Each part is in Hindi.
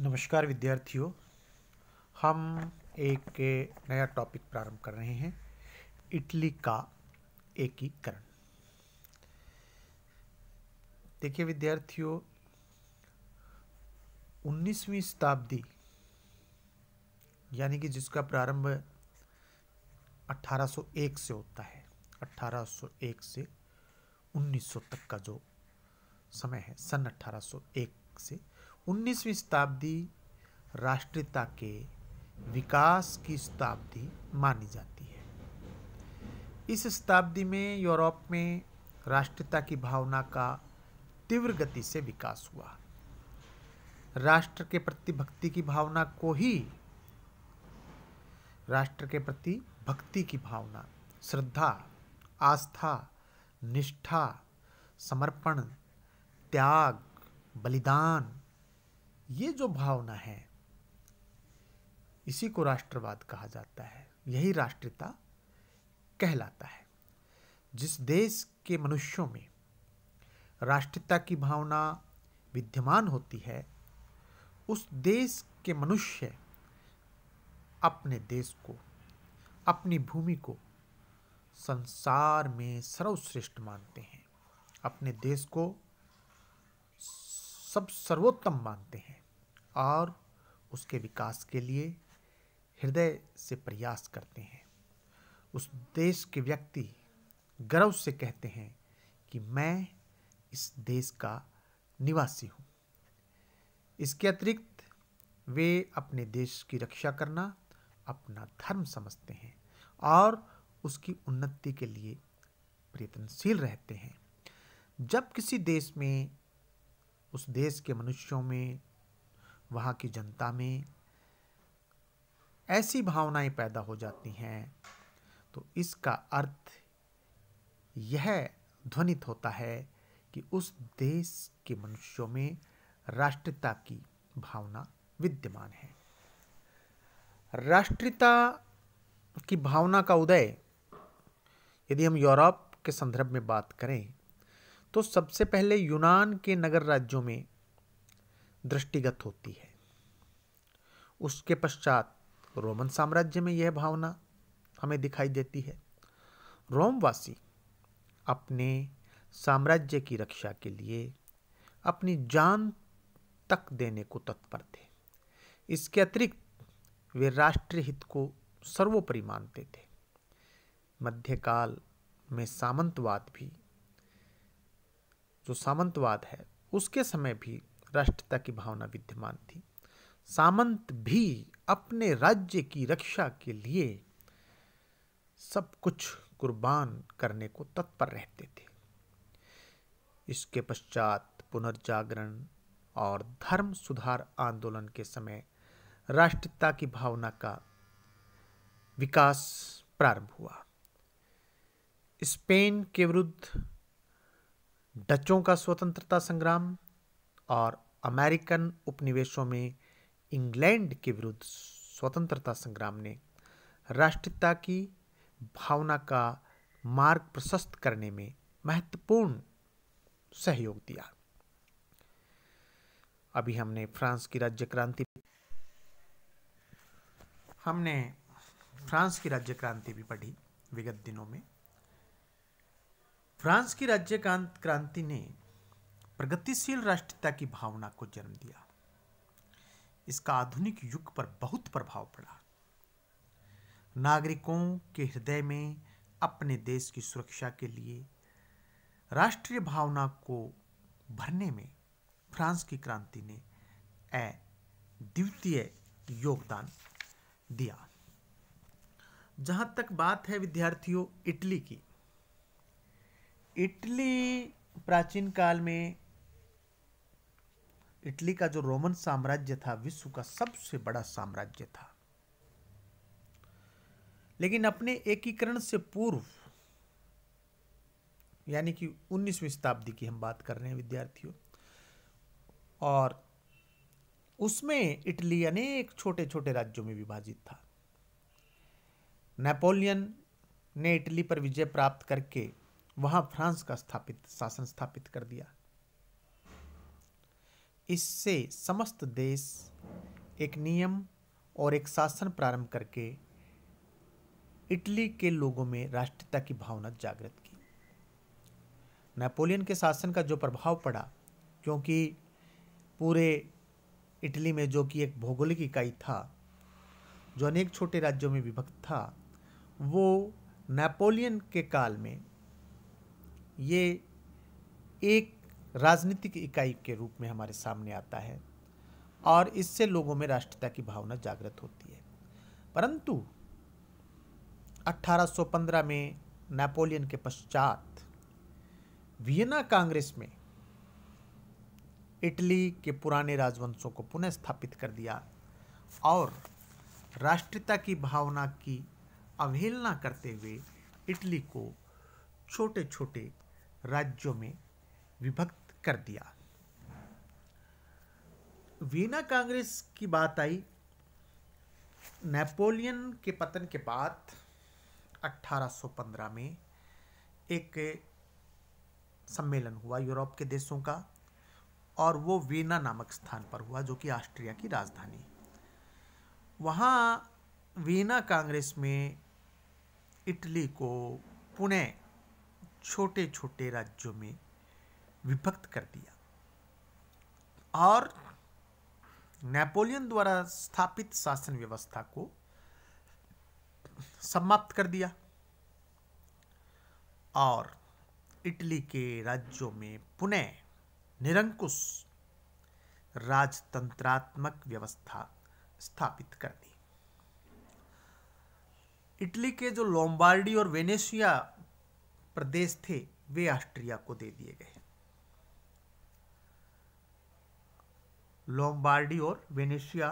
नमस्कार विद्यार्थियों हम एक नया टॉपिक प्रारंभ कर रहे हैं इटली का एकीकरण देखिए विद्यार्थियों 19वीं शताब्दी यानी कि जिसका प्रारंभ 1801 से होता है 1801 से 1900 तक का जो समय है सन 1801 से 19वीं शताब्दी राष्ट्रीयता के विकास की शताब्दी मानी जाती है इस शताब्दी में यूरोप में राष्ट्रीयता की भावना का तीव्र गति से विकास हुआ राष्ट्र के प्रति भक्ति की भावना को ही राष्ट्र के प्रति भक्ति की भावना श्रद्धा आस्था निष्ठा समर्पण त्याग बलिदान ये जो भावना है इसी को राष्ट्रवाद कहा जाता है यही राष्ट्रीयता कहलाता है जिस देश के मनुष्यों में राष्ट्रीयता की भावना विद्यमान होती है उस देश के मनुष्य अपने देश को अपनी भूमि को संसार में सर्वश्रेष्ठ मानते हैं अपने देश को सब सर्वोत्तम मानते हैं और उसके विकास के लिए हृदय से प्रयास करते हैं उस देश के व्यक्ति गर्व से कहते हैं कि मैं इस देश का निवासी हूँ इसके अतिरिक्त वे अपने देश की रक्षा करना अपना धर्म समझते हैं और उसकी उन्नति के लिए प्रयत्नशील रहते हैं जब किसी देश में उस देश के मनुष्यों में वहाँ की जनता में ऐसी भावनाएं पैदा हो जाती हैं तो इसका अर्थ यह ध्वनित होता है कि उस देश के मनुष्यों में राष्ट्रता की भावना विद्यमान है राष्ट्रता की भावना का उदय यदि हम यूरोप के संदर्भ में बात करें तो सबसे पहले यूनान के नगर राज्यों में दृष्टिगत होती है उसके पश्चात रोमन साम्राज्य में यह भावना हमें दिखाई देती है रोमवासी अपने साम्राज्य की रक्षा के लिए अपनी जान तक देने को तत्पर थे इसके अतिरिक्त वे राष्ट्रीय हित को सर्वोपरि मानते थे मध्यकाल में सामंतवाद भी जो सामंतवाद है उसके समय भी राष्ट्रता की भावना विद्यमान थी सामंत भी अपने राज्य की रक्षा के लिए सब कुछ कुर्बान करने को तत्पर रहते थे इसके पश्चात पुनर्जागरण और धर्म सुधार आंदोलन के समय राष्ट्रता की भावना का विकास प्रारंभ हुआ स्पेन के विरुद्ध डचों का स्वतंत्रता संग्राम और अमेरिकन उपनिवेशों में इंग्लैंड के विरुद्ध स्वतंत्रता संग्राम ने राष्ट्रीयता की भावना का मार्ग प्रशस्त करने में महत्वपूर्ण सहयोग दिया अभी हमने फ्रांस की राज्य क्रांति हमने फ्रांस की राज्य क्रांति भी पढ़ी विगत दिनों में फ्रांस की राज्य क्रांति ने प्रगतिशील राष्ट्रीयता की भावना को जन्म दिया इसका आधुनिक युग पर बहुत प्रभाव पड़ा नागरिकों के हृदय में अपने देश की सुरक्षा के लिए राष्ट्रीय भावना को भरने में फ्रांस की क्रांति ने अद्वितीय योगदान दिया जहां तक बात है विद्यार्थियों इटली की इटली प्राचीन काल में इटली का जो रोमन साम्राज्य था विश्व का सबसे बड़ा साम्राज्य था लेकिन अपने एकीकरण से पूर्व यानी कि 19वीं शताब्दी की हम बात कर रहे हैं विद्यार्थियों और उसमें इटली अनेक छोटे छोटे राज्यों में विभाजित था नेपोलियन ने इटली पर विजय प्राप्त करके वहां फ्रांस का स्थापित शासन स्थापित कर दिया इससे समस्त देश एक नियम और एक शासन प्रारंभ करके इटली के लोगों में राष्ट्रीयता की भावना जागृत की नेपोलियन के शासन का जो प्रभाव पड़ा क्योंकि पूरे इटली में जो कि एक भौगोलिक इकाई था जो अनेक छोटे राज्यों में विभक्त था वो नेपोलियन के काल में ये एक राजनीतिक इकाई के रूप में हमारे सामने आता है और इससे लोगों में राष्ट्रता की भावना जागृत होती है परंतु 1815 में नेपोलियन के पश्चात वियना कांग्रेस में इटली के पुराने राजवंशों को पुनः स्थापित कर दिया और राष्ट्रता की भावना की अवहेलना करते हुए इटली को छोटे छोटे राज्यों में विभक्त कर दिया वीना कांग्रेस की बात आई नेपोलियन के पतन के बाद 1815 में एक सम्मेलन हुआ यूरोप के देशों का और वो वीना नामक स्थान पर हुआ जो कि ऑस्ट्रिया की राजधानी वहाँ वीना कांग्रेस में इटली को पुणे छोटे छोटे राज्यों में विभक्त कर दिया और नेपोलियन द्वारा स्थापित शासन व्यवस्था को समाप्त कर दिया और इटली के राज्यों में पुनः निरंकुश राजतंत्रात्मक व्यवस्था स्थापित कर दी इटली के जो लोम्बार्डी और वेनेशिया प्रदेश थे वे ऑस्ट्रिया को दे दिए गए लोम्बार्डी और वेनेशिया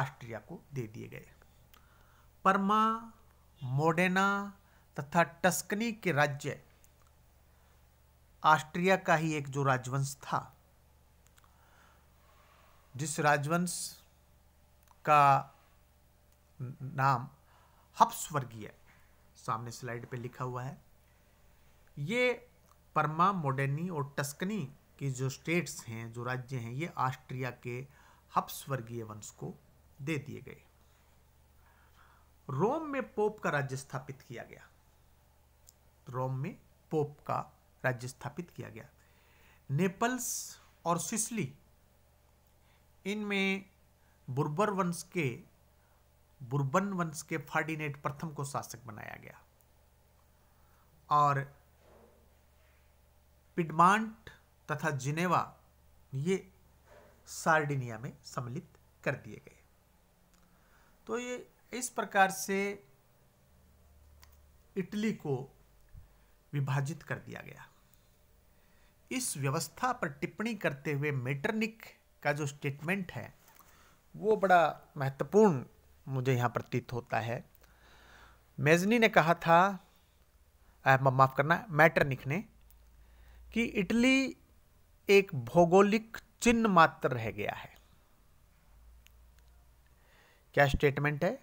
ऑस्ट्रिया को दे दिए गए परमा मोडेना तथा टस्कनी के राज्य ऑस्ट्रिया का ही एक जो राजवंश था जिस राजवंश का नाम हप्सवर्गीय सामने स्लाइड पे लिखा हुआ है ये परमा मोडेनी और टस्कनी के जो स्टेट्स हैं जो राज्य हैं ये ऑस्ट्रिया के हब्सवर्गीय वंश को दे दिए गए रोम में पोप का राज्य स्थापित किया गया रोम में पोप का राज्य स्थापित किया गया नेपल्स और सिसली इनमें बुर्बर वंश के बुर्बन वंश के फार्डिनेट प्रथम को शासक बनाया गया और पिडमांट तथा जिनेवा ये सार्डिनिया में सम्मिलित कर दिए गए तो ये इस प्रकार से इटली को विभाजित कर दिया गया इस व्यवस्था पर टिप्पणी करते हुए मेटरनिक का जो स्टेटमेंट है वो बड़ा महत्वपूर्ण मुझे यहाँ प्रतीत होता है मेजनी ने कहा था माफ़ करना मैटरनिक ने कि इटली एक भौगोलिक चिन्ह मात्र रह गया है क्या स्टेटमेंट है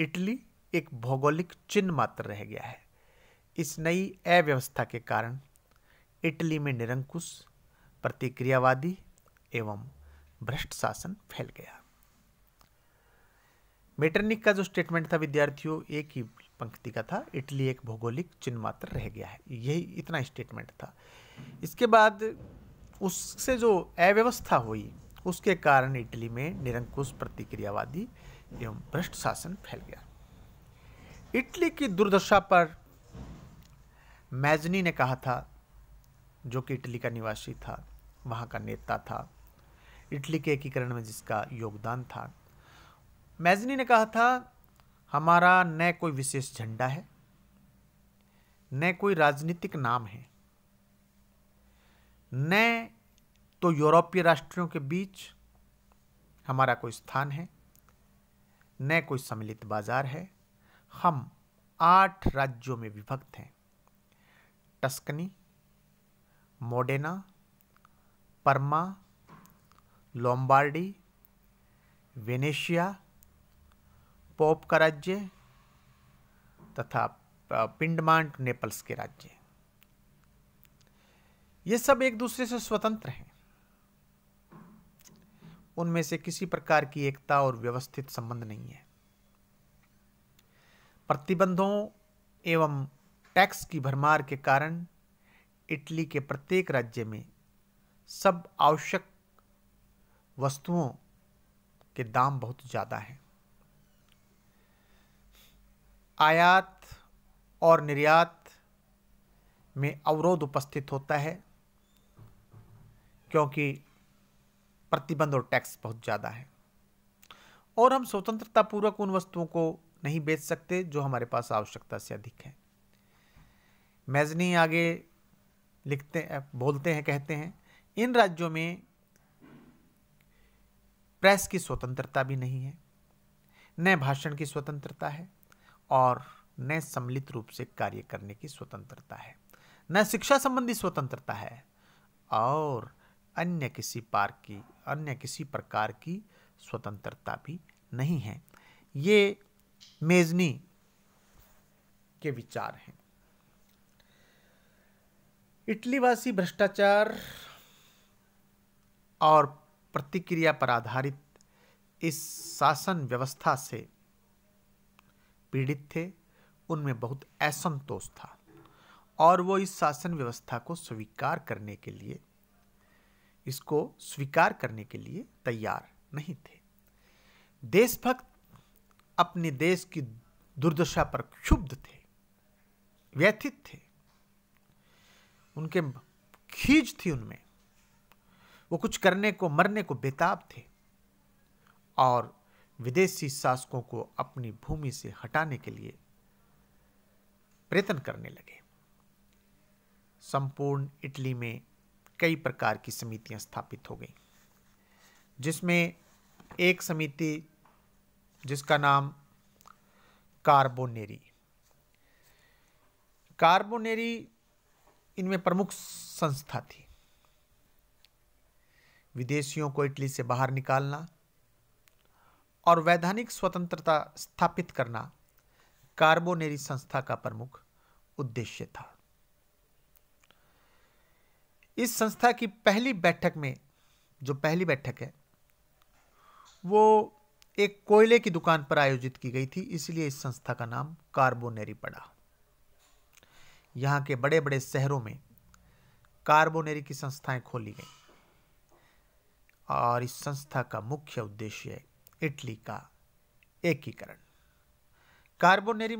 इटली एक भौगोलिक चिन्ह मात्र रह गया है इस नई अव्यवस्था के कारण इटली में निरंकुश प्रतिक्रियावादी एवं भ्रष्ट शासन फैल गया मेटरनिक का जो स्टेटमेंट था विद्यार्थियों एक ही पंक्ति का था इटली एक भौगोलिक चिन्ह मात्र रह गया है यही इतना स्टेटमेंट था इसके बाद उससे जो अव्यवस्था हुई उसके कारण इटली में निरंकुश प्रतिक्रियावादी एवं भ्रष्ट शासन फैल गया इटली की दुर्दशा पर मैजनी ने कहा था जो कि इटली का निवासी था वहाँ का नेता था इटली के एकीकरण में जिसका योगदान था मैजनी ने कहा था हमारा न कोई विशेष झंडा है न कोई राजनीतिक नाम है न तो यूरोपीय राष्ट्रों के बीच हमारा कोई स्थान है न कोई सम्मिलित बाजार है हम आठ राज्यों में विभक्त हैं Tuscany Modena Parma Lombardy Venetia pope का राज्य तथा पिंडमांट नेपल्स के राज्य ये सब एक दूसरे से स्वतंत्र हैं उनमें से किसी प्रकार की एकता और व्यवस्थित संबंध नहीं है प्रतिबंधों एवं टैक्स की भरमार के कारण इटली के प्रत्येक राज्य में सब आवश्यक वस्तुओं के दाम बहुत ज़्यादा हैं आयात और निर्यात में अवरोध उपस्थित होता है क्योंकि प्रतिबंध और टैक्स बहुत ज़्यादा है और हम स्वतंत्रता पूर्वक उन वस्तुओं को नहीं बेच सकते जो हमारे पास आवश्यकता से अधिक है मैजनी आगे लिखते बोलते हैं कहते हैं इन राज्यों में प्रेस की स्वतंत्रता भी नहीं है न भाषण की स्वतंत्रता है और न सम्मिलित रूप से कार्य करने की स्वतंत्रता है न शिक्षा संबंधी स्वतंत्रता है और अन्य किसी पार्क की अन्य किसी प्रकार की स्वतंत्रता भी नहीं है ये मेजनी के विचार हैं इटलीवासी भ्रष्टाचार और प्रतिक्रिया पर आधारित इस शासन व्यवस्था से पीड़ित थे उनमें बहुत असंतोष था और वो इस शासन व्यवस्था को स्वीकार करने के लिए इसको स्वीकार करने के लिए तैयार नहीं थे देशभक्त अपने देश की दुर्दशा पर क्षुब्ध थे व्यथित थे उनके खीज थी उनमें वो कुछ करने को मरने को बेताब थे और विदेशी शासकों को अपनी भूमि से हटाने के लिए प्रयत्न करने लगे संपूर्ण इटली में कई प्रकार की समितियां स्थापित हो गई जिसमें एक समिति जिसका नाम कार्बोनेरी कार्बोनेरी इनमें प्रमुख संस्था थी विदेशियों को इटली से बाहर निकालना और वैधानिक स्वतंत्रता स्थापित करना कार्बोनेरी संस्था का प्रमुख उद्देश्य था इस संस्था की पहली बैठक में जो पहली बैठक है वो एक कोयले की दुकान पर आयोजित की गई थी इसलिए इस संस्था का नाम कार्बोनेरी पड़ा यहाँ के बड़े बड़े शहरों में कार्बोनेरी की संस्थाएं खोली गई और इस संस्था का मुख्य उद्देश्य इटली का एकीकरण कार्बोनेरी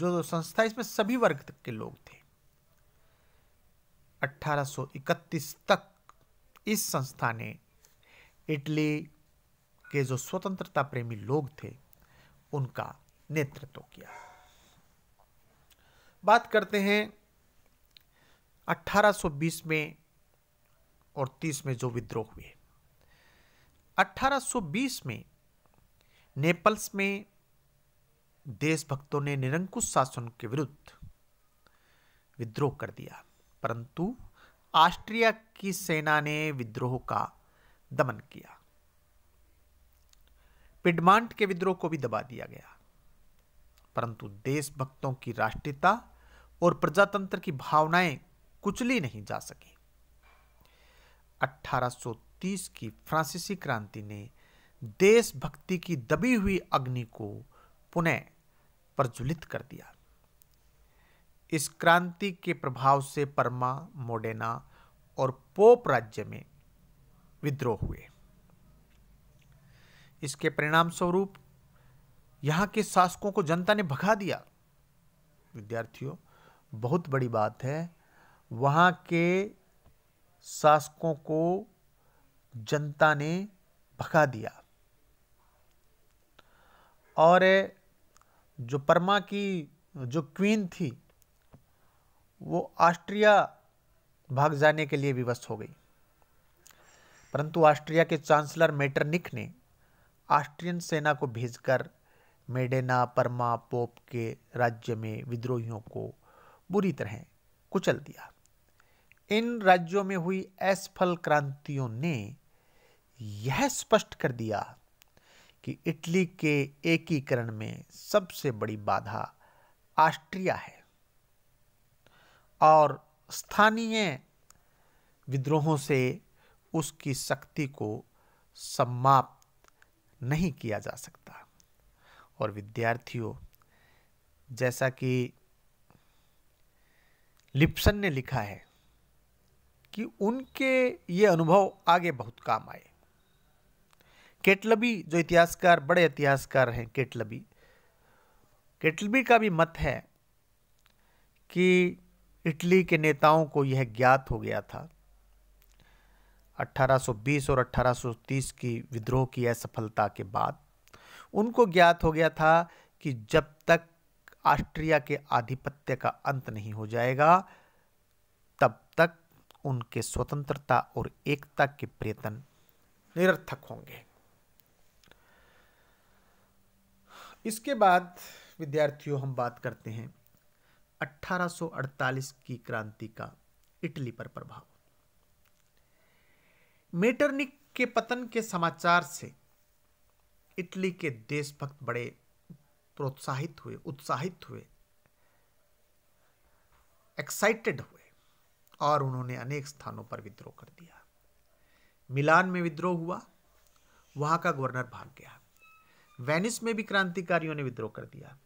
जो संस्था इसमें सभी वर्ग के लोग थे 1831 तक इस संस्था ने इटली के जो स्वतंत्रता प्रेमी लोग थे उनका नेतृत्व किया बात करते हैं 1820 में और 30 में जो विद्रोह हुए 1820 में नेपल्स में देशभक्तों ने निरंकुश शासन के विरुद्ध विद्रोह कर दिया परंतु ऑस्ट्रिया की सेना ने विद्रोह का दमन किया पिडमांट के विद्रोह को भी दबा दिया गया परंतु देशभक्तों की राष्ट्रीयता और प्रजातंत्र की भावनाएं कुचली नहीं जा सकी 1830 की फ्रांसीसी क्रांति ने देशभक्ति की दबी हुई अग्नि को पुनः प्रज्वलित कर दिया इस क्रांति के प्रभाव से परमा मोडेना और पोप राज्य में विद्रोह हुए इसके परिणाम स्वरूप यहां के शासकों को जनता ने भगा दिया विद्यार्थियों बहुत बड़ी बात है वहां के शासकों को जनता ने भगा दिया और जो परमा की जो क्वीन थी वो ऑस्ट्रिया भाग जाने के लिए विवश हो गई परंतु ऑस्ट्रिया के चांसलर मेटरनिक ने ऑस्ट्रियन सेना को भेजकर मेडेना परमा पोप के राज्य में विद्रोहियों को बुरी तरह कुचल दिया इन राज्यों में हुई असफल क्रांतियों ने यह स्पष्ट कर दिया कि इटली के एकीकरण में सबसे बड़ी बाधा ऑस्ट्रिया है और स्थानीय विद्रोहों से उसकी शक्ति को समाप्त नहीं किया जा सकता और विद्यार्थियों जैसा कि लिप्सन ने लिखा है कि उनके ये अनुभव आगे बहुत काम आए केटलबी जो इतिहासकार बड़े इतिहासकार हैं केटलबी केटलबी का भी मत है कि इटली के नेताओं को यह ज्ञात हो गया था 1820 और 1830 की विद्रोह की असफलता के बाद उनको ज्ञात हो गया था कि जब तक ऑस्ट्रिया के आधिपत्य का अंत नहीं हो जाएगा तब तक उनके स्वतंत्रता और एकता के प्रयत्न निरर्थक होंगे इसके बाद विद्यार्थियों हम बात करते हैं 1848 की क्रांति का इटली पर प्रभाव मेटरनिक के पतन के समाचार से इटली के देशभक्त बड़े प्रोत्साहित हुए उत्साहित हुए एक्साइटेड हुए और उन्होंने अनेक स्थानों पर विद्रोह कर दिया मिलान में विद्रोह हुआ वहां का गवर्नर भाग गया वेनिस में भी क्रांतिकारियों ने विद्रोह कर दिया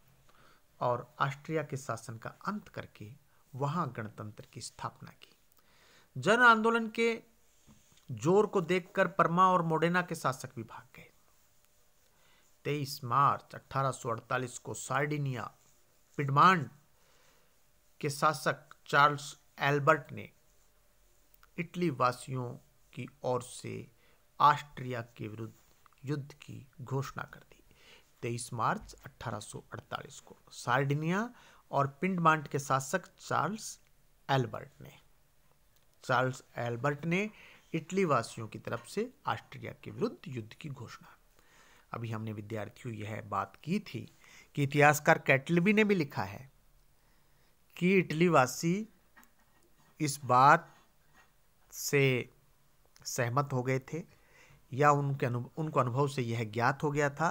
और ऑस्ट्रिया के शासन का अंत करके वहां गणतंत्र की स्थापना की जन आंदोलन के जोर को देखकर परमा और मोडेना के शासक भी भाग गए तेईस मार्च 1848 को सार्डिनिया पिडमांड के शासक चार्ल्स एल्बर्ट ने इटली वासियों की ओर से ऑस्ट्रिया के विरुद्ध युद्ध की घोषणा कर दी तेईस मार्च 1848 को सार्डिनिया और पिंडमांट के शासक चार्ल्स एल्बर्ट ने चार्ल्स एल्बर्ट ने इटली वासियों की तरफ से ऑस्ट्रिया के विरुद्ध युद्ध की घोषणा अभी हमने विद्यार्थियों यह बात की थी कि इतिहासकार कैटलबी ने भी लिखा है कि इटली वासी इस बात से सहमत हो गए थे या उनके अनु उनको अनुभव से यह ज्ञात हो गया था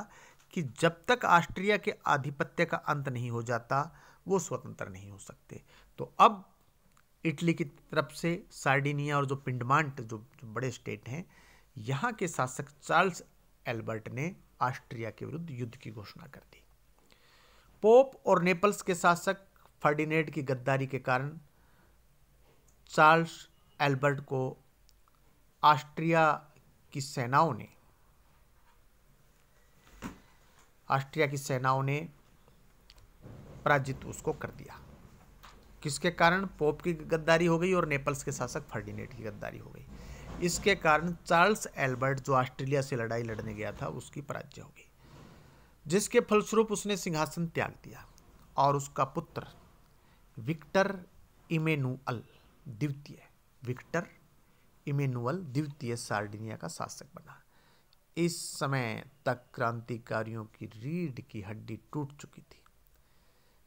कि जब तक ऑस्ट्रिया के आधिपत्य का अंत नहीं हो जाता वो स्वतंत्र नहीं हो सकते तो अब इटली की तरफ से सार्डिनिया और जो पिंडमांट जो, जो बड़े स्टेट हैं यहाँ के शासक चार्ल्स एल्बर्ट ने ऑस्ट्रिया के विरुद्ध युद्ध की घोषणा कर दी पोप और नेपल्स के शासक फर्डिनेड की गद्दारी के कारण चार्ल्स एल्बर्ट को ऑस्ट्रिया की सेनाओं ने ऑस्ट्रिया की सेनाओं ने पराजित उसको कर दिया किसके कारण पोप की गद्दारी हो गई और नेपल्स के शासक फर्डिनेट की गद्दारी हो गई इसके कारण चार्ल्स एल्बर्ट जो ऑस्ट्रेलिया से लड़ाई लड़ने गया था उसकी पराजय हो गई जिसके फलस्वरूप उसने सिंहासन त्याग दिया और उसका पुत्र विक्टर इमेनुअल द्वितीय विक्टर इमेनुअल द्वितीय सार्डिनिया का शासक बना इस समय तक क्रांतिकारियों की रीढ़ की हड्डी टूट चुकी थी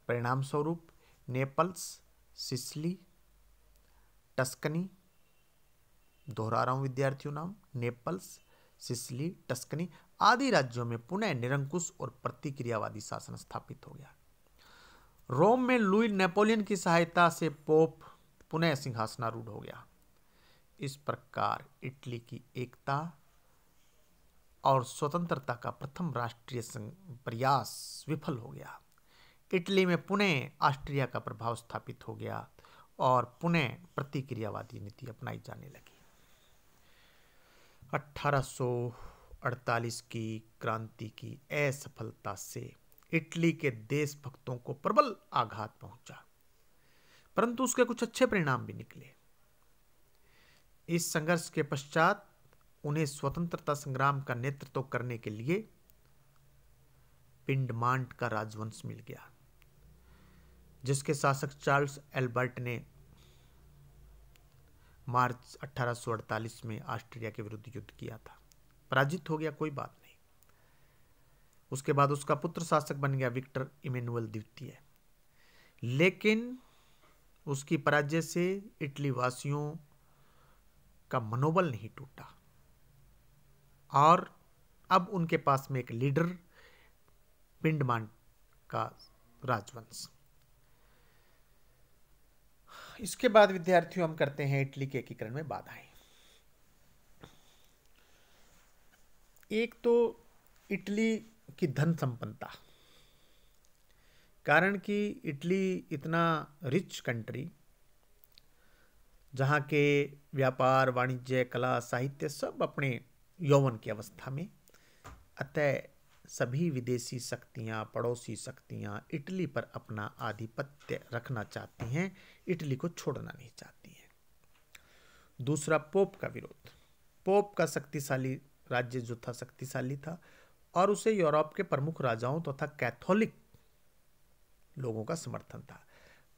परिणाम स्वरूप नेपल्स सिसली टस्कनी दोहरा रहा हूँ विद्यार्थियों नाम नेपल्स सिसली टस्कनी आदि राज्यों में पुनः निरंकुश और प्रतिक्रियावादी शासन स्थापित हो गया रोम में लुई नेपोलियन की सहायता से पोप पुनः सिंहासनारूढ़ हो गया इस प्रकार इटली की एकता और स्वतंत्रता का प्रथम राष्ट्रीय प्रयास विफल हो गया इटली में पुणे ऑस्ट्रिया का प्रभाव स्थापित हो गया और पुणे प्रतिक्रियावादी नीति अपनाई जाने लगी 1848 की क्रांति की असफलता से इटली के देशभक्तों को प्रबल आघात पहुंचा परंतु उसके कुछ अच्छे परिणाम भी निकले इस संघर्ष के पश्चात उन्हें स्वतंत्रता संग्राम का नेतृत्व करने के लिए पिंडमांट का राजवंश मिल गया जिसके शासक चार्ल्स एल्बर्ट ने मार्च 1848 में ऑस्ट्रेलिया के विरुद्ध युद्ध किया था पराजित हो गया कोई बात नहीं उसके बाद उसका पुत्र शासक बन गया विक्टर इमेनुअल द्वितीय लेकिन उसकी पराजय से इटली वासियों का मनोबल नहीं टूटा और अब उनके पास में एक लीडर पिंडमान का राजवंश इसके बाद विद्यार्थियों हम करते हैं इटली के एकीकरण में बाधाएं एक तो इटली की धन संपन्नता कारण कि इटली इतना रिच कंट्री जहाँ के व्यापार वाणिज्य कला साहित्य सब अपने यौवन की अवस्था में अतः सभी विदेशी शक्तियां पड़ोसी शक्तियां इटली पर अपना आधिपत्य रखना चाहती हैं इटली को छोड़ना नहीं चाहती हैं दूसरा पोप का विरोध पोप का शक्तिशाली राज्य जो था शक्तिशाली था और उसे यूरोप के प्रमुख राजाओं तथा तो कैथोलिक लोगों का समर्थन था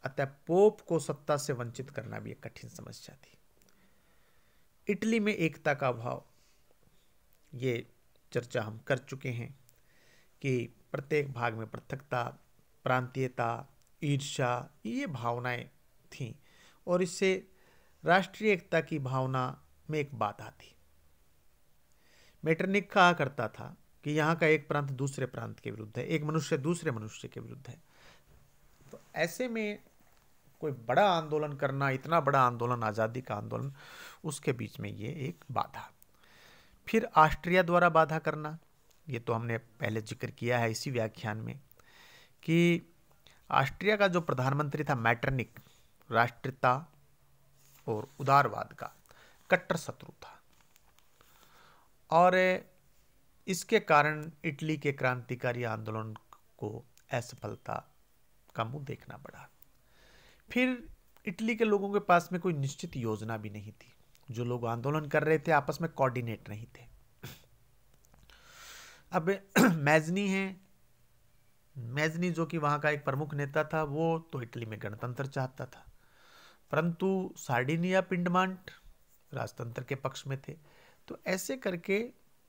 अतः पोप को सत्ता से वंचित करना भी एक कठिन समस्या थी इटली में एकता का अभाव ये चर्चा हम कर चुके हैं कि प्रत्येक भाग में पृथकता प्रांतीयता ईर्षा ये भावनाएं थीं और इससे राष्ट्रीय एकता की भावना में एक बात आती मेटरनिक कहा करता था कि यहाँ का एक प्रांत दूसरे प्रांत के विरुद्ध है एक मनुष्य दूसरे मनुष्य के विरुद्ध है तो ऐसे में कोई बड़ा आंदोलन करना इतना बड़ा आंदोलन आज़ादी का आंदोलन उसके बीच में ये एक बाधा फिर ऑस्ट्रिया द्वारा बाधा करना ये तो हमने पहले जिक्र किया है इसी व्याख्यान में कि ऑस्ट्रिया का जो प्रधानमंत्री था मैटरनिक राष्ट्रीयता और उदारवाद का कट्टर शत्रु था और इसके कारण इटली के क्रांतिकारी आंदोलन को असफलता का मुँह देखना पड़ा फिर इटली के लोगों के पास में कोई निश्चित योजना भी नहीं थी जो लोग आंदोलन कर रहे थे आपस में कोऑर्डिनेट नहीं थे अब मैजनी है मैजनी जो कि वहां का एक प्रमुख नेता था वो तो इटली में गणतंत्र चाहता था परंतु सार्डिनिया पिंडमांट राजतंत्र के पक्ष में थे तो ऐसे करके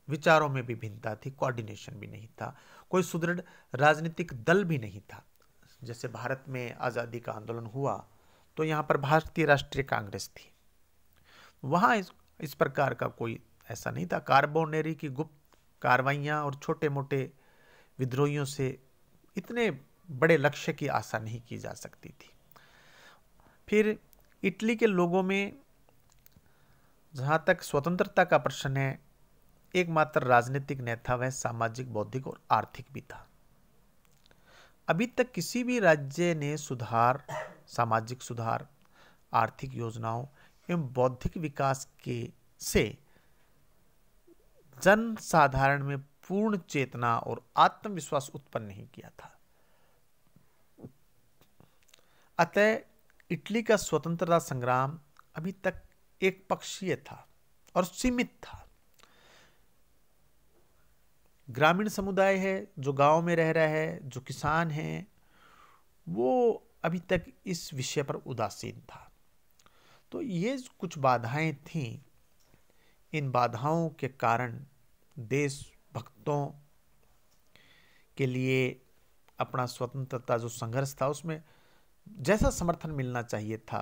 विचारों में भी भिन्नता थी कोऑर्डिनेशन भी नहीं था कोई सुदृढ़ राजनीतिक दल भी नहीं था जैसे भारत में आज़ादी का आंदोलन हुआ तो यहाँ पर भारतीय राष्ट्रीय कांग्रेस थी वहाँ इस, इस प्रकार का कोई ऐसा नहीं था कार्बोनेरी की गुप्त कार्रवाइयाँ और छोटे मोटे विद्रोहियों से इतने बड़े लक्ष्य की आशा नहीं की जा सकती थी फिर इटली के लोगों में जहाँ तक स्वतंत्रता का प्रश्न है एकमात्र राजनीतिक नेता वह सामाजिक बौद्धिक और आर्थिक भी था अभी तक किसी भी राज्य ने सुधार सामाजिक सुधार आर्थिक योजनाओं एवं बौद्धिक विकास के से जन साधारण में पूर्ण चेतना और आत्मविश्वास उत्पन्न नहीं किया था अतः इटली का स्वतंत्रता संग्राम अभी तक एक पक्षीय था और सीमित था ग्रामीण समुदाय है जो गांव में रह रहा है जो किसान है वो अभी तक इस विषय पर उदासीन था तो ये कुछ बाधाएं थीं इन बाधाओं के कारण देश भक्तों के लिए अपना स्वतंत्रता जो संघर्ष था उसमें जैसा समर्थन मिलना चाहिए था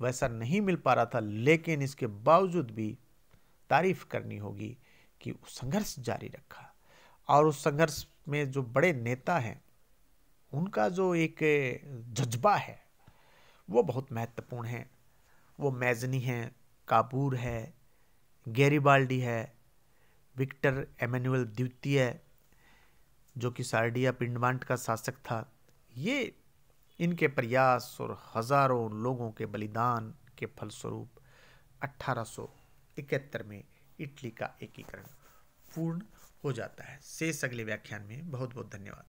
वैसा नहीं मिल पा रहा था लेकिन इसके बावजूद भी तारीफ करनी होगी कि संघर्ष जारी रखा और उस संघर्ष में जो बड़े नेता हैं उनका जो एक जज्बा है वो बहुत महत्वपूर्ण है वो मैजनी हैं काबूर है गैरीबाल्डी है विक्टर एमेनुअल द्वितीय जो कि सार्डिया पिंडमांट का शासक था ये इनके प्रयास और हज़ारों लोगों के बलिदान के फलस्वरूप 1871 में इटली का एकीकरण पूर्ण हो जाता है शेष अगले व्याख्यान में बहुत बहुत धन्यवाद